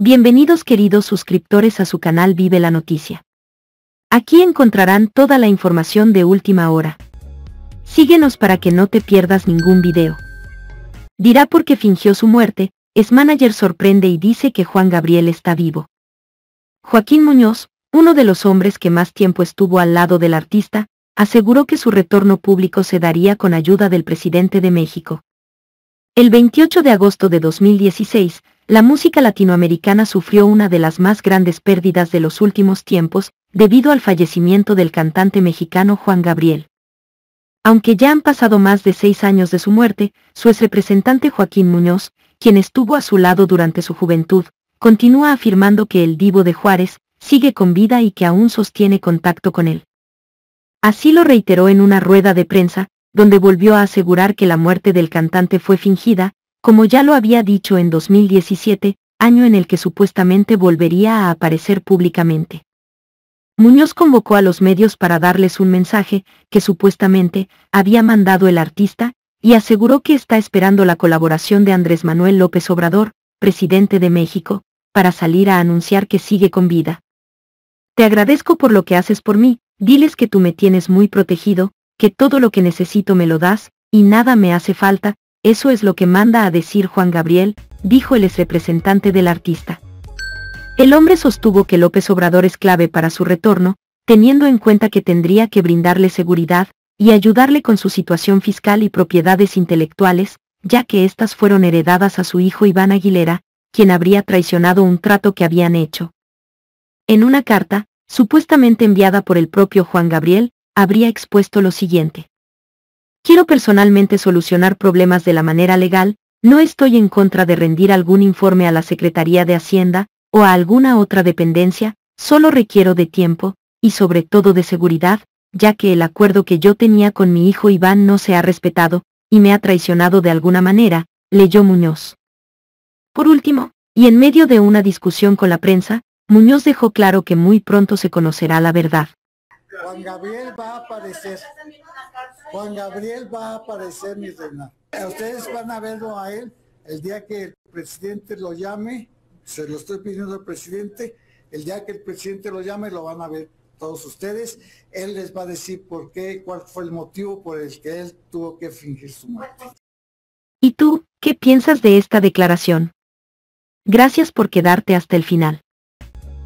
Bienvenidos queridos suscriptores a su canal Vive la Noticia. Aquí encontrarán toda la información de última hora. Síguenos para que no te pierdas ningún video. Dirá por qué fingió su muerte, es manager sorprende y dice que Juan Gabriel está vivo. Joaquín Muñoz, uno de los hombres que más tiempo estuvo al lado del artista, aseguró que su retorno público se daría con ayuda del presidente de México. El 28 de agosto de 2016, la música latinoamericana sufrió una de las más grandes pérdidas de los últimos tiempos, debido al fallecimiento del cantante mexicano Juan Gabriel. Aunque ya han pasado más de seis años de su muerte, su ex representante Joaquín Muñoz, quien estuvo a su lado durante su juventud, continúa afirmando que el divo de Juárez sigue con vida y que aún sostiene contacto con él. Así lo reiteró en una rueda de prensa, donde volvió a asegurar que la muerte del cantante fue fingida, como ya lo había dicho en 2017, año en el que supuestamente volvería a aparecer públicamente. Muñoz convocó a los medios para darles un mensaje que supuestamente había mandado el artista y aseguró que está esperando la colaboración de Andrés Manuel López Obrador, presidente de México, para salir a anunciar que sigue con vida. Te agradezco por lo que haces por mí, diles que tú me tienes muy protegido, que todo lo que necesito me lo das, y nada me hace falta, eso es lo que manda a decir Juan Gabriel, dijo el representante del artista. El hombre sostuvo que López Obrador es clave para su retorno, teniendo en cuenta que tendría que brindarle seguridad y ayudarle con su situación fiscal y propiedades intelectuales, ya que éstas fueron heredadas a su hijo Iván Aguilera, quien habría traicionado un trato que habían hecho. En una carta, supuestamente enviada por el propio Juan Gabriel, habría expuesto lo siguiente. Quiero personalmente solucionar problemas de la manera legal, no estoy en contra de rendir algún informe a la Secretaría de Hacienda o a alguna otra dependencia, solo requiero de tiempo, y sobre todo de seguridad, ya que el acuerdo que yo tenía con mi hijo Iván no se ha respetado, y me ha traicionado de alguna manera, leyó Muñoz. Por último, y en medio de una discusión con la prensa, Muñoz dejó claro que muy pronto se conocerá la verdad. Juan Gabriel va a aparecer. Juan Gabriel va a aparecer, mi reina. Ustedes van a verlo a él el día que el presidente lo llame. Se lo estoy pidiendo al presidente. El día que el presidente lo llame lo van a ver todos ustedes. Él les va a decir por qué, cuál fue el motivo por el que él tuvo que fingir su muerte. ¿Y tú, qué piensas de esta declaración? Gracias por quedarte hasta el final.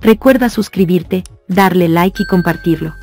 Recuerda suscribirte, darle like y compartirlo.